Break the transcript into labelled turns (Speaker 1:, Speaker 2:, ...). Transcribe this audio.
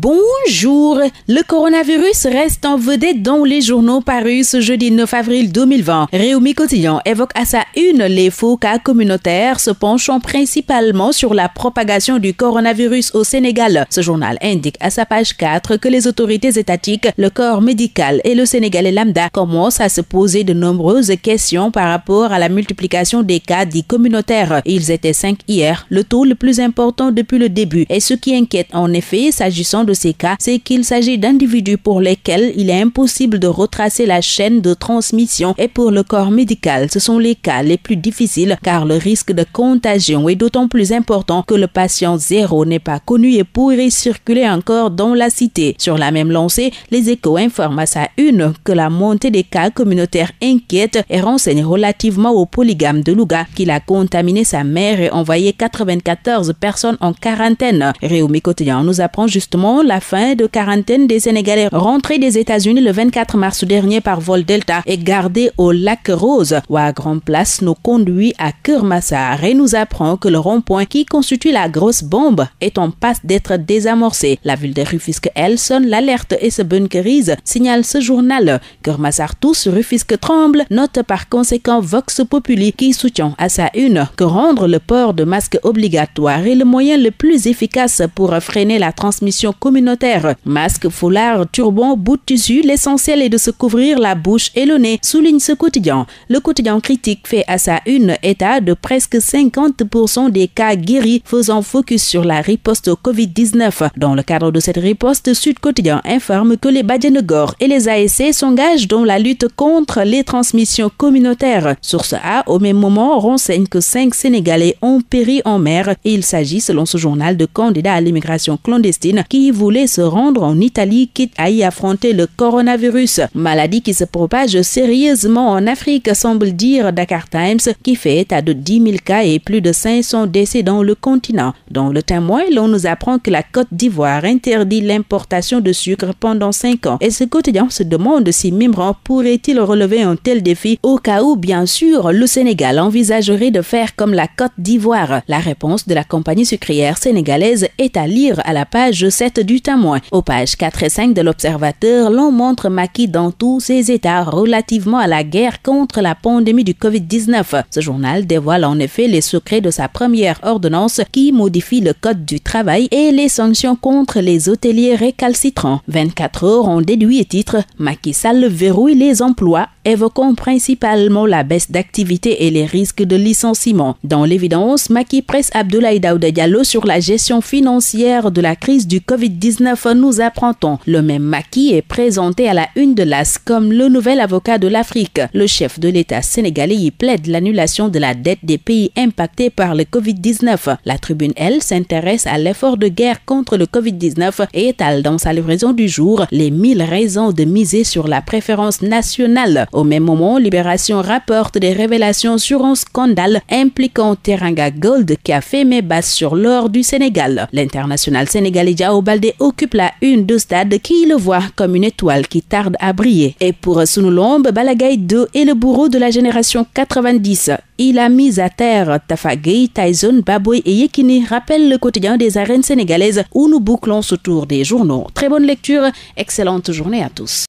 Speaker 1: Bonjour. Le coronavirus reste en vedette dans les journaux parus ce jeudi 9 avril 2020. Réumi Cotillon évoque à sa une les faux cas communautaires se penchant principalement sur la propagation du coronavirus au Sénégal. Ce journal indique à sa page 4 que les autorités étatiques, le corps médical et le Sénégalais lambda commencent à se poser de nombreuses questions par rapport à la multiplication des cas dits communautaires. Ils étaient 5 hier, le taux le plus important depuis le début. Et ce qui inquiète en effet s'agissant de ces cas, c'est qu'il s'agit d'individus pour lesquels il est impossible de retracer la chaîne de transmission et pour le corps médical, ce sont les cas les plus difficiles car le risque de contagion est d'autant plus important que le patient zéro n'est pas connu et pourrait circuler encore dans la cité. Sur la même lancée, les échos informent à sa une que la montée des cas communautaires inquiète et renseigne relativement au polygame de Louga qu'il a contaminé sa mère et envoyé 94 personnes en quarantaine. Réumi Cotillan nous apprend justement la fin de quarantaine des Sénégalais rentrés des États-Unis le 24 mars dernier par vol Delta et gardés au lac Rose. Grand Place nous conduit à Kermassar et nous apprend que le rond-point qui constitue la grosse bombe est en passe d'être désamorcé. La ville de Rufisque, elle, sonne l'alerte et se bunkerise, signale ce journal. Kermassar tous, Rufisque tremble, note par conséquent Vox Populi qui soutient à sa une que rendre le port de masque obligatoire est le moyen le plus efficace pour freiner la transmission communautaire. Masque, foulard, turban, bout de tissu, l'essentiel est de se couvrir la bouche et le nez, souligne ce quotidien. Le quotidien critique fait à sa une état de presque 50% des cas guéris, faisant focus sur la riposte au Covid-19. Dans le cadre de cette riposte, Sud Quotidien informe que les Gore et les ASC s'engagent dans la lutte contre les transmissions communautaires. Source A, au même moment, renseigne que cinq Sénégalais ont péri en mer et il s'agit, selon ce journal, de candidats à l'immigration clandestine qui voulait se rendre en Italie quitte à y affronter le coronavirus, maladie qui se propage sérieusement en Afrique, semble dire Dakar Times, qui fait état de 10 000 cas et plus de 500 décès dans le continent. Dans le témoin, l'on nous apprend que la Côte d'Ivoire interdit l'importation de sucre pendant 5 ans. Et ce quotidien se demande si Mimran pourrait-il relever un tel défi au cas où, bien sûr, le Sénégal envisagerait de faire comme la Côte d'Ivoire. La réponse de la compagnie sucrière sénégalaise est à lire à la page 7 du témoin. Aux pages 4 et 5 de l'Observateur, l'on montre Maki dans tous ses états relativement à la guerre contre la pandémie du Covid-19. Ce journal dévoile en effet les secrets de sa première ordonnance qui modifie le code du travail et les sanctions contre les hôteliers récalcitrants. 24 heures ont déduit et titre Macky Sale verrouille les emplois, évoquant principalement la baisse d'activité et les risques de licenciement. Dans l'évidence, Macky presse Abdoulaye Daouda Diallo sur la gestion financière de la crise du Covid-19 19 nous apprend Le même Maki est présenté à la une de l'AS comme le nouvel avocat de l'Afrique. Le chef de l'État sénégalais y plaide l'annulation de la dette des pays impactés par le COVID-19. La tribune, elle, s'intéresse à l'effort de guerre contre le COVID-19 et étale dans sa livraison du jour les mille raisons de miser sur la préférence nationale. Au même moment, Libération rapporte des révélations sur un scandale impliquant Teranga Gold qui a fait mes bases sur l'or du Sénégal. L'international sénégalais Jaobal occupe la une de stade qui le voit comme une étoile qui tarde à briller. Et pour Sunulombe, Balagaï 2 est le bourreau de la génération 90. Il a mis à terre Tafagay, Tyson, Baboy et Yekini, rappelle le quotidien des arènes sénégalaises où nous bouclons ce tour des journaux. Très bonne lecture, excellente journée à tous.